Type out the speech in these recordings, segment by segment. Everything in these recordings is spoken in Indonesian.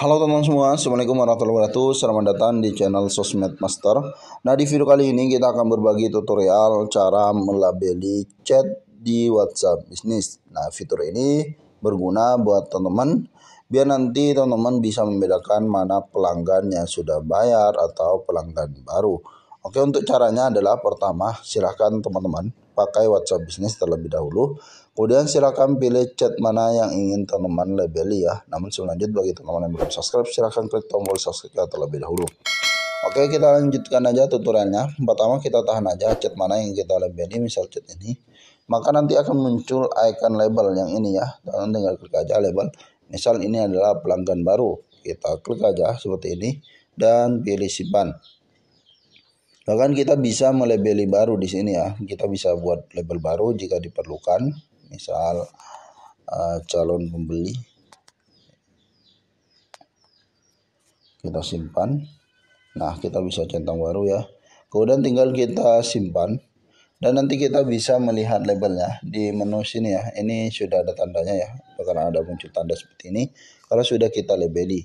Halo teman-teman semua, Assalamualaikum warahmatullahi wabarakatuh Selamat datang di channel Sosmed Master Nah di video kali ini kita akan berbagi tutorial cara melabeli chat di WhatsApp bisnis Nah fitur ini berguna buat teman-teman Biar nanti teman-teman bisa membedakan mana pelanggan yang sudah bayar atau pelanggan baru Oke untuk caranya adalah pertama silahkan teman-teman pakai WhatsApp bisnis terlebih dahulu. Kemudian silakan pilih chat mana yang ingin teman-teman labeli ya. Namun sebelum lanjut bagi teman-teman yang belum subscribe silakan klik tombol subscribe terlebih dahulu. Oke kita lanjutkan aja tutorialnya. Pertama kita tahan aja chat mana yang kita labeli misal chat ini. Maka nanti akan muncul icon label yang ini ya. Dan tinggal klik aja label. Misal ini adalah pelanggan baru. Kita klik aja seperti ini dan pilih simpan. Bahkan kita bisa melebeli baru di sini ya. Kita bisa buat label baru jika diperlukan. Misal uh, calon pembeli. Kita simpan. Nah, kita bisa centang baru ya. Kemudian tinggal kita simpan. Dan nanti kita bisa melihat labelnya di menu sini ya. Ini sudah ada tandanya ya. Karena ada muncul tanda seperti ini. Kalau sudah kita labeli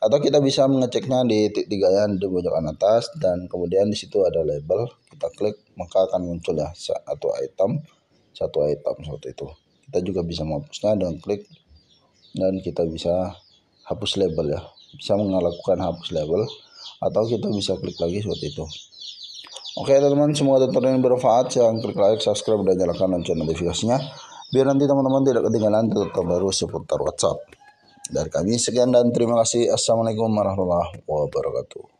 atau kita bisa mengeceknya di titik tiga ya di pojokan atas dan kemudian di situ ada label kita klik maka akan muncul ya satu item satu item seperti itu kita juga bisa menghapusnya dengan klik dan kita bisa hapus label ya bisa melakukan hapus label atau kita bisa klik lagi seperti itu oke teman-teman semoga tutorial ini bermanfaat jangan klik like subscribe dan nyalakan lonceng notifikasinya biar nanti teman-teman tidak ketinggalan tutorial baru seputar WhatsApp dari kami sekian dan terima kasih. Assalamualaikum warahmatullahi wabarakatuh.